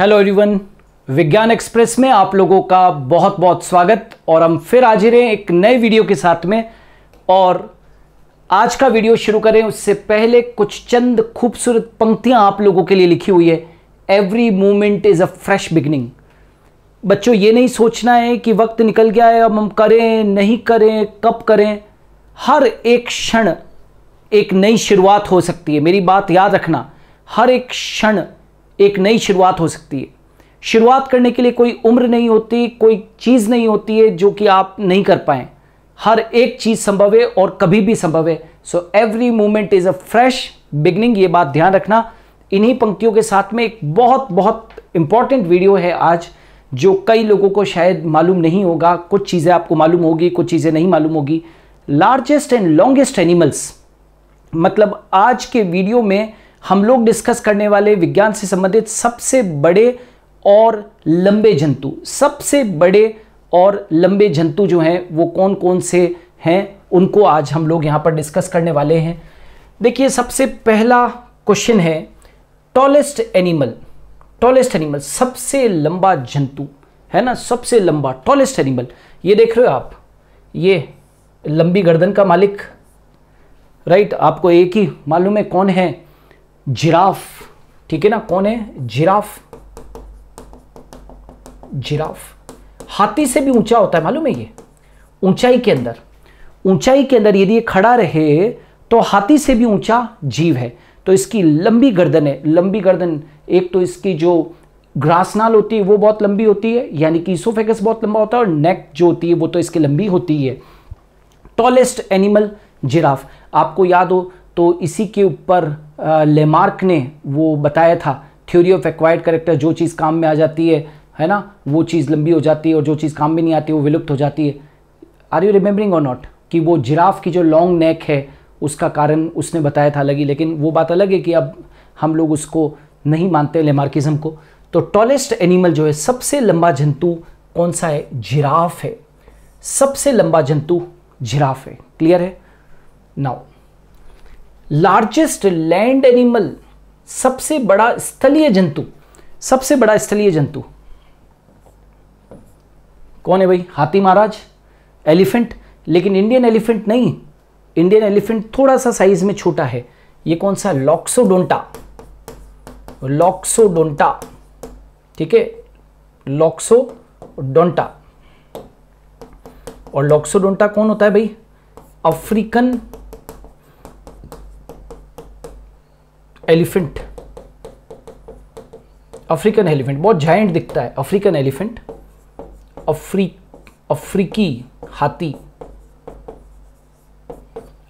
Hello everyone विज्ञान express में आप लोगों का बहुत बहुत स्वागत और हम फिर हाजिर हैं एक नए वीडियो के साथ में और आज का वीडियो शुरू करें उससे पहले कुछ चंद खूबसूरत पंक्तियां आप लोगों के लिए लिखी हुई है every moment is a fresh beginning बच्चों ये नहीं सोचना है कि वक्त निकल गया है अब हम करें नहीं करें कब करें हर एक क्षण एक नई शुरुआत हो सकती है मेरी बात याद रखना हर एक क्षण एक नई शुरुआत हो सकती है शुरुआत करने के लिए कोई उम्र नहीं होती कोई चीज़ नहीं होती है जो कि आप नहीं कर पाए हर एक चीज़ संभव है और कभी भी संभव है so every moment is a fresh beginning ये बात ध्यान रखना इन्हीं पंक्तियों के साथ में एक बहुत बहुत इंपॉर्टेंट वीडियो है आज जो कई लोगों को शायद मालूम नहीं होगा कुछ चीज़ें आपको मालूम होगी कुछ चीज़ें नहीं मालूम होगी लार्जेस्ट एंड लॉन्गेस्ट एनिमल्स मतलब आज के वीडियो में हम लोग डिस्कस करने वाले विज्ञान से संबंधित सबसे बड़े और लंबे जंतु सबसे बड़े और लंबे जंतु जो हैं वो कौन कौन से हैं उनको आज हम लोग यहाँ पर डिस्कस करने वाले हैं देखिए सबसे पहला क्वेश्चन है टॉलेस्ट एनिमल टॉलेस्ट एनिमल सबसे लंबा जंतु है ना सबसे लंबा टॉलेस्ट एनिमल ये देख रहे हो आप ये लंबी गर्दन का मालिक राइट आपको एक ही मालूम है कौन है जिराफ ठीक है ना कौन है जिराफ जिराफ हाथी से भी ऊंचा होता है मालूम है ये ऊंचाई के अंदर ऊंचाई के अंदर यदि ये खड़ा रहे तो हाथी से भी ऊंचा जीव है तो इसकी लंबी गर्दन है लंबी गर्दन एक तो इसकी जो ग्रासनाल होती है वो बहुत लंबी होती है यानी कि इसोफेगस बहुत लंबा होता है और नेक जो होती है वो तो इसकी लंबी होती है टॉलेस्ट एनिमल जिराफ आपको याद हो तो इसी के ऊपर लेमार्क ने वो बताया था थ्योरी ऑफ एक्वायर्ड करेक्टर जो चीज़ काम में आ जाती है है ना वो चीज़ लंबी हो जाती है और जो चीज़ काम में नहीं आती वो विलुप्त हो जाती है आर यू रिमेम्बरिंग और नॉट कि वो जिराफ की जो लॉन्ग नेक है उसका कारण उसने बताया था अलग ही लेकिन वो बात अलग है कि अब हम लोग उसको नहीं मानते लेमार्किज्म को तो टॉलेस्ट एनिमल जो है सबसे लंबा जंतु कौन सा है जिराफ है सबसे लंबा जंतु जिराफ है क्लियर है नाउ लार्जेस्ट लैंड एनिमल सबसे बड़ा स्थलीय जंतु सबसे बड़ा स्थलीय जंतु कौन है भाई हाथी महाराज एलिफेंट लेकिन इंडियन एलिफेंट नहीं इंडियन एलिफेंट थोड़ा सा साइज में छोटा है ये कौन सा लॉक्सोडोंटा लॉक्सोडोंटा ठीक है लॉक्सोडोंटा और लॉक्सोडोंटा कौन होता है भाई अफ्रीकन एलिफेंट अफ्रीकन एलिफेंट बहुत जाइंट दिखता है अफ्रीकन एलिफेंट अफ्री अफ्रीकी हाथी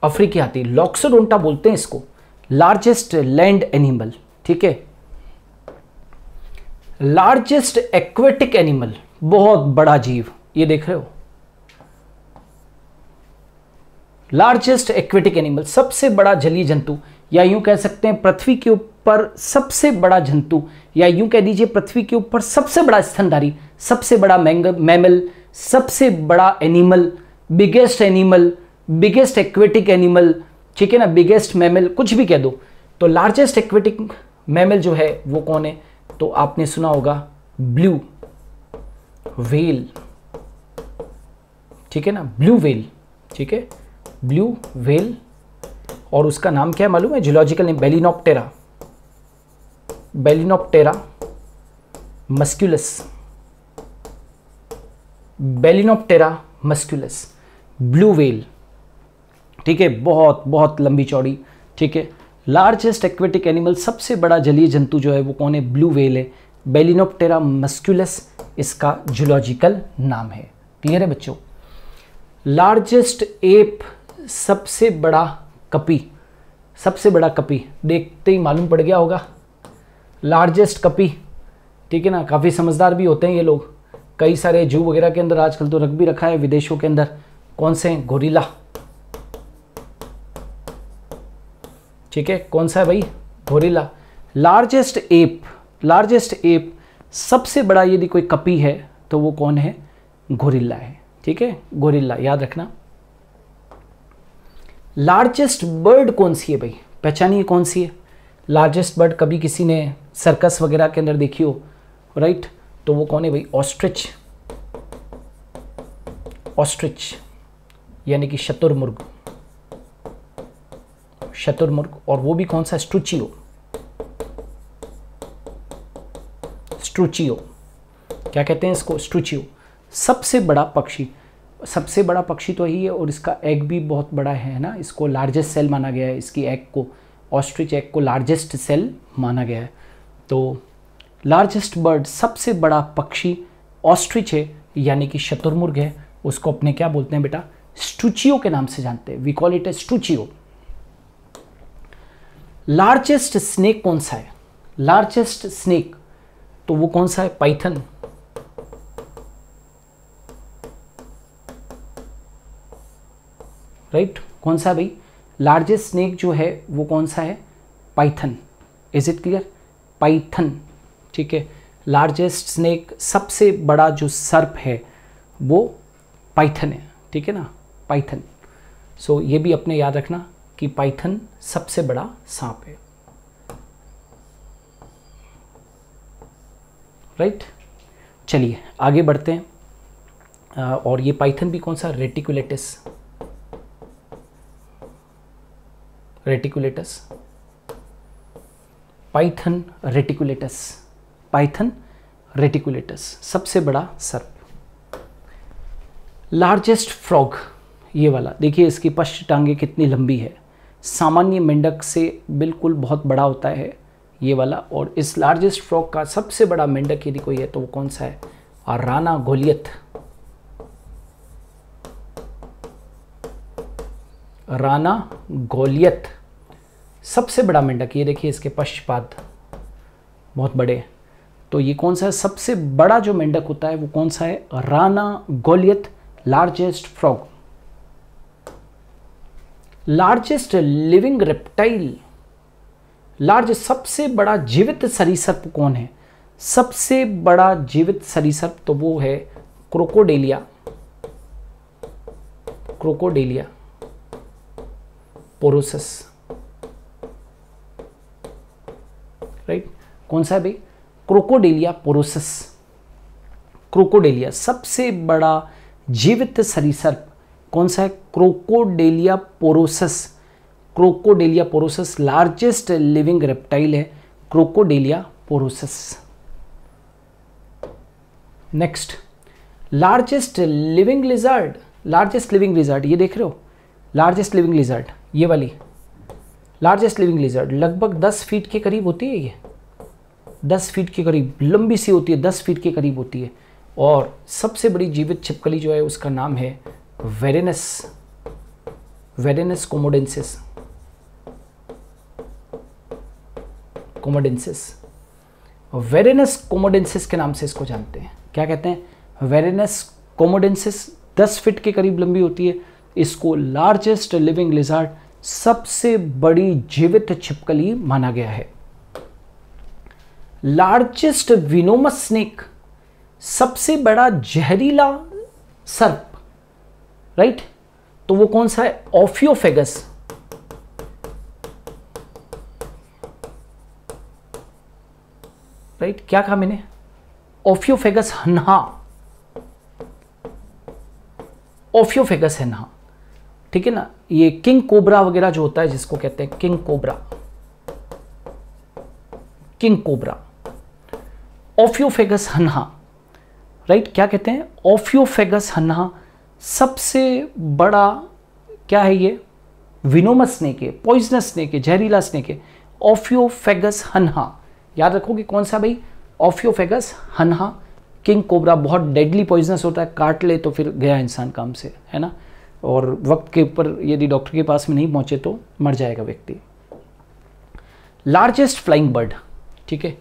अफ्रीकी हाथी लॉक्सोडोंटा बोलते हैं इसको लार्जेस्ट लैंड एनिमल ठीक है लार्जेस्ट एक्वेटिक एनिमल बहुत बड़ा जीव ये देख रहे हो लार्जेस्ट एक्वेटिक एनिमल सबसे बड़ा जलीय जंतु या यूं कह सकते हैं पृथ्वी के ऊपर सबसे बड़ा जंतु या यूं कह दीजिए पृथ्वी के ऊपर सबसे बड़ा स्तनधारी सबसे बड़ा मैंग मैमल सबसे बड़ा animal biggest animal biggest aquatic animal ठीक है ना बिगेस्ट मैमल कुछ भी कह दो तो लार्जेस्ट एक्वेटिक मैमल जो है वो कौन है तो आपने सुना होगा ब्लू वेल ठीक है ना ब्लू वेल ठीक है ब्लू वेल और उसका नाम क्या है मालूम है geological name Balaenoptera Balaenoptera musculus Balaenoptera musculus blue whale ठीक है बहुत बहुत लंबी चौड़ी ठीक है लार्जेस्ट एक्वेटिक एनिमल सबसे बड़ा जलीय जंतु जो है वो कौन है ब्लू वेल है बेलिनोप्टेरा मस्क्यूलस इसका जूलॉजिकल नाम है क्लियर है बच्चों लार्जेस्ट एप सबसे बड़ा कपी सबसे बड़ा कपी देखते ही मालूम पड़ गया होगा लार्जेस्ट कपी ठीक है ना काफ़ी समझदार भी होते हैं ये लोग कई सारे जू वगैरह के अंदर आजकल तो रख भी रखा है विदेशों के अंदर कौन से हैं गोरीला ठीक है कौन सा है भाई gorilla largest ape largest ape सबसे बड़ा यदि कोई कपी है तो वो कौन है गोरिल्ला है ठीक है गोरिल्ला याद रखना लार्जेस्ट बर्ड कौन सी है भाई पहचानिए कौन सी है लार्जेस्ट बर्ड कभी किसी ने सर्कस वगैरह के अंदर देखी हो राइट तो वो कौन है भाई ऑस्ट्रिच ऑस्ट्रिच यानी कि शतुर्मुर्ग शतुर्मुर्ग और वो भी कौन सा स्ट्रुचियो स्ट्रुचियो क्या कहते हैं इसको स्ट्रुचियो सबसे बड़ा पक्षी सबसे बड़ा पक्षी तो यही है और इसका एग भी बहुत बड़ा है ना इसको लार्जेस्ट सेल माना गया है इसकी एग को ऑस्ट्रिच एग को लार्जेस्ट सेल माना गया है तो लार्जेस्ट बर्ड सबसे बड़ा पक्षी ऑस्ट्रिच है यानी कि शतुर्मुर्ग है उसको अपने क्या बोलते हैं बेटा स्टूचियो के नाम से जानते हैं we call it a Struthio largest snake कौन सा है लार्जेस्ट स्नेक तो वो कौन सा है पाइथन राइट कौन सा भाई लार्जेस्ट स्नेक जो है वो कौन सा है python is it clear python ठीक है लार्जेस्ट स्नेक सबसे बड़ा जो सर्प है वो पाइथन है ठीक है ना पाइथन सो so, ये भी अपने याद रखना कि पाइथन सबसे बड़ा सांप है राइट right? चलिए आगे बढ़ते हैं और ये पाइथन भी कौन सा रेटिकुलेटिस रेटिकुलेटस पाइथन रेटिकुलेटस पाइथन रेटिकुलेटस सबसे बड़ा सर्प लार्जेस्ट फ्रॉग ये वाला देखिए इसकी पश्च टांगे कितनी लंबी है सामान्य मेंढक से बिल्कुल बहुत बड़ा होता है ये वाला और इस लार्जेस्ट फ्रॉग का सबसे बड़ा मेंढक यदि कोई है तो वो कौन सा है और राना गोलियत राना गोलियत सबसे बड़ा मेंढक ये देखिए इसके पश्चपात बहुत बड़े तो ये कौन सा है सबसे बड़ा जो मेंढक होता है वो कौन सा है Rana goliath largest frog largest living reptile large सबसे बड़ा जीवित सरीसर्प कौन है सबसे बड़ा जीवित सरीसर्प तो वो है क्रोकोडेलिया क्रोकोडेलिया पोरोसस राइट कौन सा है भाई क्रोकोडेलिया पोरोसस क्रोकोडेलिया सबसे बड़ा जीवित सरीसर्प कौन सा है Crocodylia porosus Crocodylia porosus largest living reptile है Crocodylia porosus next largest living lizard largest living lizard ये देख रहे हो लार्जेस्ट लिविंग लिजर्ड ये वाली लार्जेस्ट लिविंग लिजर्ड लगभग 10 फीट के करीब होती है ये 10 फीट के करीब लंबी सी होती है 10 फीट के करीब होती है और सबसे बड़ी जीवित छिपकली जो है उसका नाम है वेरेनस वेरेनस कोमोडेंसिस कोमोडेंसिस वेरेनस कोमोडेंसिस के नाम से इसको जानते हैं क्या कहते हैं वेरेनस कोमोडेंसिस 10 फीट के करीब लंबी होती है इसको लार्जेस्ट लिविंग लिजार्ड सबसे बड़ी जीवित छिपकली माना गया है लार्जेस्ट विनोमस स्नेक सबसे बड़ा जहरीला सर्प राइट तो वो कौन सा है ऑफियोफेगस राइट क्या कहा मैंने ऑफियोफेगस हन्हा ऑफियोफेगस हन्हा ठीक है ना ये किंग कोबरा वगैरह जो होता है जिसको कहते हैं king cobra king cobra Ophiophagus hannah right क्या कहते हैं ऑफियोफेगस हन्हा सबसे बड़ा क्या है ये विनोमस स्नेक है पॉइजनस स्नेक है जहरीला स्नेक है ऑफियोफेगस हन्हा याद रखोगे कौन सा भाई ऑफियोफेगस हन्हा किंग कोबरा बहुत डेडली पॉइजनस होता है काट ले तो फिर गया इंसान काम से है ना और वक्त के ऊपर यदि डॉक्टर के पास में नहीं पहुंचे तो मर जाएगा व्यक्ति लार्जेस्ट फ्लाइंग बर्ड ठीक है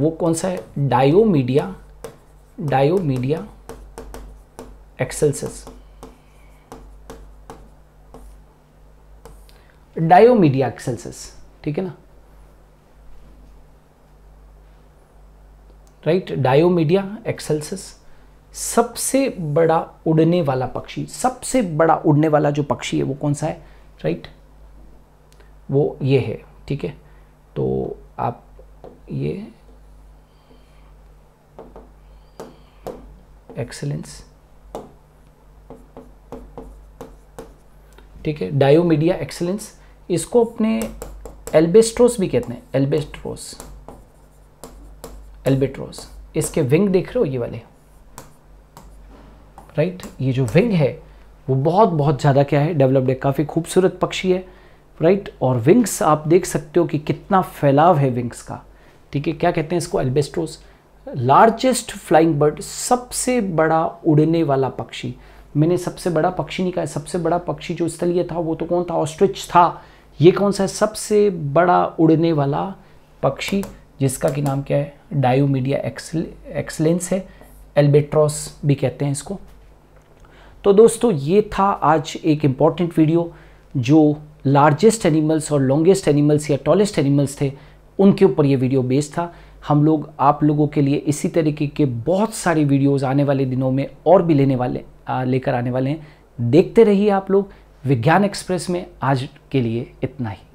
वो कौन सा है डायोमीडिया डायोमीडिया एक्सेलसिस डायोमीडिया एक्सेलसिस ठीक है ना राइट डायोमीडिया एक्सेलसिस सबसे बड़ा उड़ने वाला पक्षी सबसे बड़ा उड़ने वाला जो पक्षी है वो कौन सा है राइट वो ये है ठीक है तो आप ये एक्सेलेंस ठीक है डायोमीडिया एक्सेलेंस इसको अपने एल्बेस्ट्रोस भी कहते हैं एल्बेस्ट्रोस एल्बेट्रोस इसके विंग देख रहे हो ये वाले राइट ये जो विंग है वो बहुत बहुत ज़्यादा क्या है डेवलप्ड है काफ़ी खूबसूरत पक्षी है राइट और विंग्स आप देख सकते हो कि कितना फैलाव है विंग्स का ठीक है क्या कहते हैं इसको एल्बेस्ट्रोस लार्जेस्ट फ्लाइंग बर्ड सबसे बड़ा उड़ने वाला पक्षी मैंने सबसे बड़ा पक्षी नहीं कहा सबसे बड़ा पक्षी जो स्थलीय था वो तो कौन था ऑस्ट्रिच था ये कौन सा है सबसे बड़ा उड़ने वाला पक्षी जिसका कि नाम क्या है डायोमीडिया एक्सल एक्सलेंस है एल्बेट्रॉस भी कहते हैं इसको तो दोस्तों ये था आज एक इम्पॉर्टेंट वीडियो जो लार्जेस्ट एनिमल्स और लॉन्गेस्ट एनिमल्स या टॉलेस्ट एनिमल्स थे उनके ऊपर ये वीडियो बेस्ड था हम लोग आप लोगों के लिए इसी तरीके के बहुत सारे वीडियोस आने वाले दिनों में और भी लेने वाले लेकर आने वाले हैं देखते रहिए आप लोग विज्ञान एक्सप्रेस में आज के लिए इतना ही